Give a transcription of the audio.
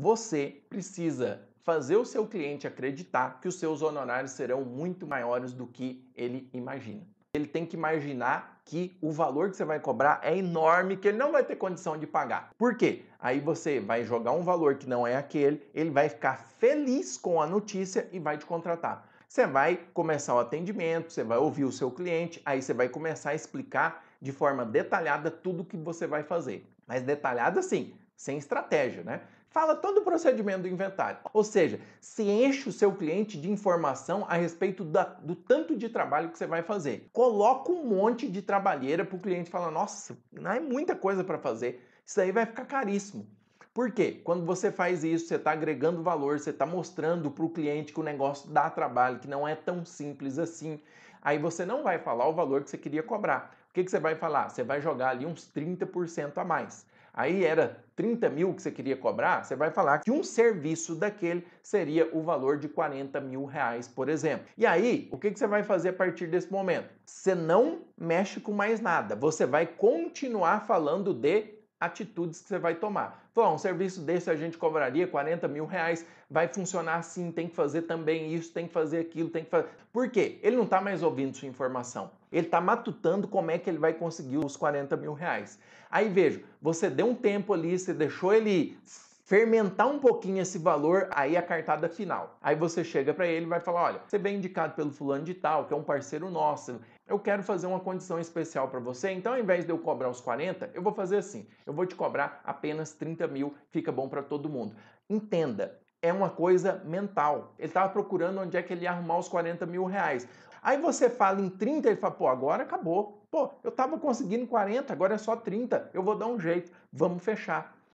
você precisa fazer o seu cliente acreditar que os seus honorários serão muito maiores do que ele imagina. Ele tem que imaginar que o valor que você vai cobrar é enorme, que ele não vai ter condição de pagar. Por quê? Aí você vai jogar um valor que não é aquele, ele vai ficar feliz com a notícia e vai te contratar. Você vai começar o atendimento, você vai ouvir o seu cliente, aí você vai começar a explicar de forma detalhada tudo o que você vai fazer. Mas detalhada sim, sem estratégia, né? fala todo o procedimento do inventário. Ou seja, se enche o seu cliente de informação a respeito da, do tanto de trabalho que você vai fazer. Coloca um monte de trabalheira para o cliente falar: nossa, não é muita coisa para fazer, isso aí vai ficar caríssimo. Por quê? Quando você faz isso, você está agregando valor, você está mostrando para o cliente que o negócio dá trabalho, que não é tão simples assim. Aí você não vai falar o valor que você queria cobrar. O que, que você vai falar? Você vai jogar ali uns 30% a mais aí era 30 mil que você queria cobrar, você vai falar que um serviço daquele seria o valor de 40 mil reais, por exemplo. E aí, o que, que você vai fazer a partir desse momento? Você não mexe com mais nada, você vai continuar falando de atitudes que você vai tomar. Bom, um serviço desse a gente cobraria 40 mil reais, vai funcionar assim, tem que fazer também isso, tem que fazer aquilo, tem que fazer. Por quê? Ele não está mais ouvindo sua informação. Ele está matutando como é que ele vai conseguir os 40 mil reais. Aí vejo, você deu um tempo ali, você deixou ele fermentar um pouquinho esse valor, aí a cartada final. Aí você chega para ele e vai falar: olha, você é bem indicado pelo fulano de tal, que é um parceiro nosso, eu quero fazer uma condição especial para você, então ao invés de eu cobrar os 40, eu vou fazer assim: eu vou te cobrar apenas 30 mil, fica bom para todo mundo. Entenda, é uma coisa mental. Ele estava procurando onde é que ele ia arrumar os 40 mil reais. Aí você fala em 30, ele fala, pô, agora acabou. Pô, eu estava conseguindo 40, agora é só 30, eu vou dar um jeito, vamos fechar.